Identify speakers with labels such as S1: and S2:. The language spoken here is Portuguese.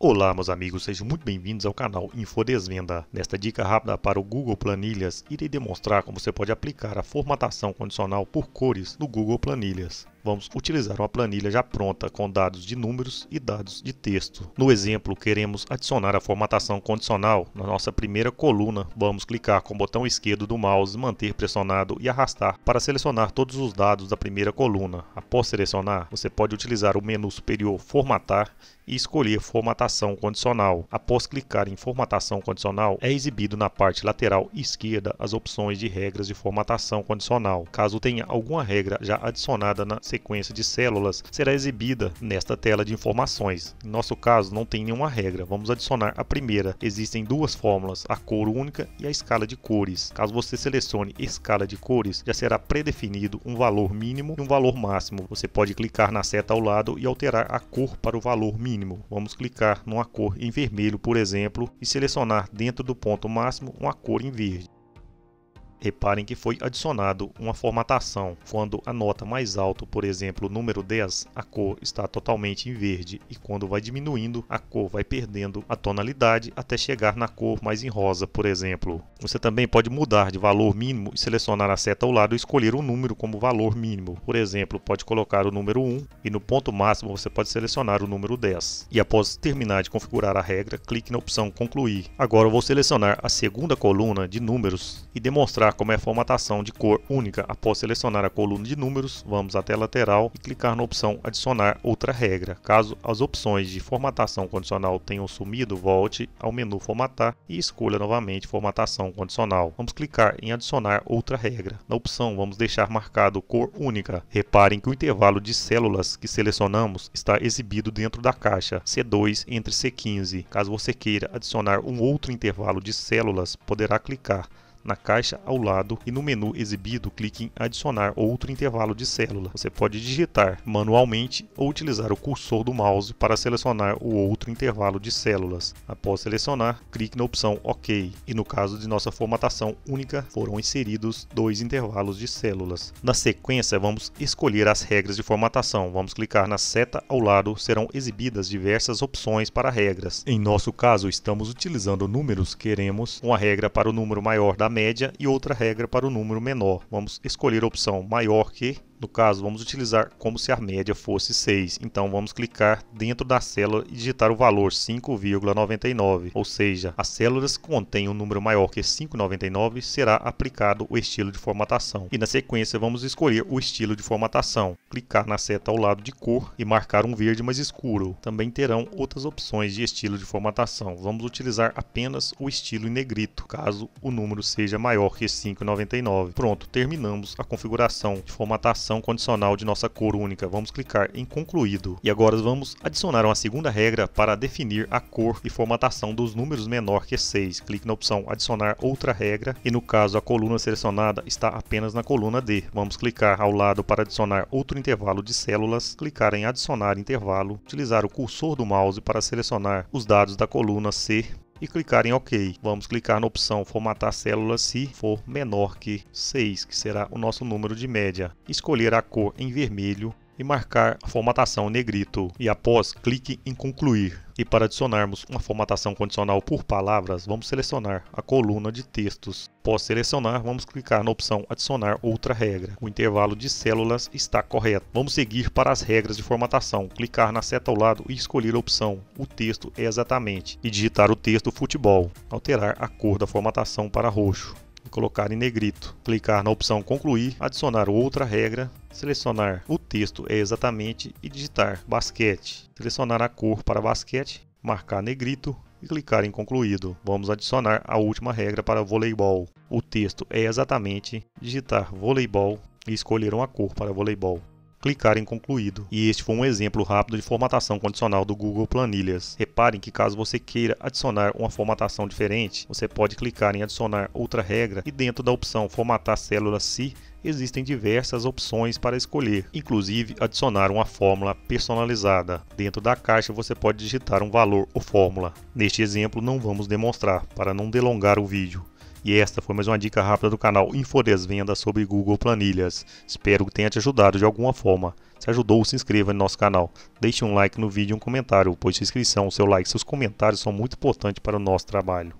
S1: Olá, meus amigos, sejam muito bem-vindos ao canal Infodesvenda. Nesta dica rápida para o Google Planilhas, irei demonstrar como você pode aplicar a formatação condicional por cores no Google Planilhas vamos utilizar uma planilha já pronta com dados de números e dados de texto. No exemplo, queremos adicionar a formatação condicional. Na nossa primeira coluna, vamos clicar com o botão esquerdo do mouse, manter pressionado e arrastar para selecionar todos os dados da primeira coluna. Após selecionar, você pode utilizar o menu superior Formatar e escolher formatação condicional. Após clicar em formatação condicional, é exibido na parte lateral esquerda as opções de regras de formatação condicional. Caso tenha alguma regra já adicionada na sequência de células será exibida nesta tela de informações. Em nosso caso, não tem nenhuma regra, vamos adicionar a primeira. Existem duas fórmulas, a cor única e a escala de cores. Caso você selecione escala de cores, já será predefinido um valor mínimo e um valor máximo. Você pode clicar na seta ao lado e alterar a cor para o valor mínimo. Vamos clicar numa cor em vermelho, por exemplo, e selecionar dentro do ponto máximo uma cor em verde. Reparem que foi adicionado uma formatação. Quando a nota mais alta, por exemplo, o número 10, a cor está totalmente em verde e quando vai diminuindo, a cor vai perdendo a tonalidade até chegar na cor mais em rosa, por exemplo. Você também pode mudar de valor mínimo e selecionar a seta ao lado e escolher um número como valor mínimo. Por exemplo, pode colocar o número 1 e no ponto máximo você pode selecionar o número 10. E após terminar de configurar a regra, clique na opção concluir. Agora eu vou selecionar a segunda coluna de números e demonstrar mostrar como é a formatação de cor única. Após selecionar a coluna de números, vamos até a lateral e clicar na opção adicionar outra regra. Caso as opções de formatação condicional tenham sumido, volte ao menu formatar e escolha novamente formatação condicional. Vamos clicar em adicionar outra regra. Na opção vamos deixar marcado cor única. Reparem que o intervalo de células que selecionamos está exibido dentro da caixa C2 entre C15. Caso você queira adicionar um outro intervalo de células, poderá clicar na caixa ao lado e no menu exibido clique em adicionar outro intervalo de célula. Você pode digitar manualmente ou utilizar o cursor do mouse para selecionar o outro intervalo de células. Após selecionar, clique na opção OK e no caso de nossa formatação única foram inseridos dois intervalos de células. Na sequência vamos escolher as regras de formatação. Vamos clicar na seta ao lado, serão exibidas diversas opções para regras. Em nosso caso estamos utilizando números, queremos uma regra para o número maior da média média e outra regra para o número menor. Vamos escolher a opção maior que no caso, vamos utilizar como se a média fosse 6. Então, vamos clicar dentro da célula e digitar o valor 5,99. Ou seja, as células que contêm um número maior que 5,99 será aplicado o estilo de formatação. E na sequência, vamos escolher o estilo de formatação. Clicar na seta ao lado de cor e marcar um verde mais escuro. Também terão outras opções de estilo de formatação. Vamos utilizar apenas o estilo em negrito, caso o número seja maior que 5,99. Pronto, terminamos a configuração de formatação condicional de nossa cor única. Vamos clicar em concluído. E agora vamos adicionar uma segunda regra para definir a cor e formatação dos números menor que 6. Clique na opção adicionar outra regra e no caso a coluna selecionada está apenas na coluna D. Vamos clicar ao lado para adicionar outro intervalo de células, clicar em adicionar intervalo, utilizar o cursor do mouse para selecionar os dados da coluna C e clicar em OK. Vamos clicar na opção formatar célula se for menor que 6, que será o nosso número de média. Escolher a cor em vermelho e marcar a formatação negrito e após clique em concluir. E para adicionarmos uma formatação condicional por palavras, vamos selecionar a coluna de textos. Após selecionar, vamos clicar na opção adicionar outra regra. O intervalo de células está correto. Vamos seguir para as regras de formatação, clicar na seta ao lado e escolher a opção o texto é exatamente e digitar o texto futebol, alterar a cor da formatação para roxo colocar em negrito, clicar na opção concluir, adicionar outra regra, selecionar o texto é exatamente e digitar basquete, selecionar a cor para basquete, marcar negrito e clicar em concluído. Vamos adicionar a última regra para voleibol. O texto é exatamente digitar voleibol e escolher uma cor para voleibol clicar em concluído. E este foi um exemplo rápido de formatação condicional do Google Planilhas. Reparem que caso você queira adicionar uma formatação diferente, você pode clicar em adicionar outra regra e dentro da opção formatar célula se existem diversas opções para escolher, inclusive adicionar uma fórmula personalizada. Dentro da caixa você pode digitar um valor ou fórmula. Neste exemplo não vamos demonstrar para não delongar o vídeo. E esta foi mais uma dica rápida do canal Infores Vendas sobre Google Planilhas. Espero que tenha te ajudado de alguma forma. Se ajudou, se inscreva no nosso canal. Deixe um like no vídeo e um comentário, pois sua inscrição, seu like, seus comentários são muito importantes para o nosso trabalho.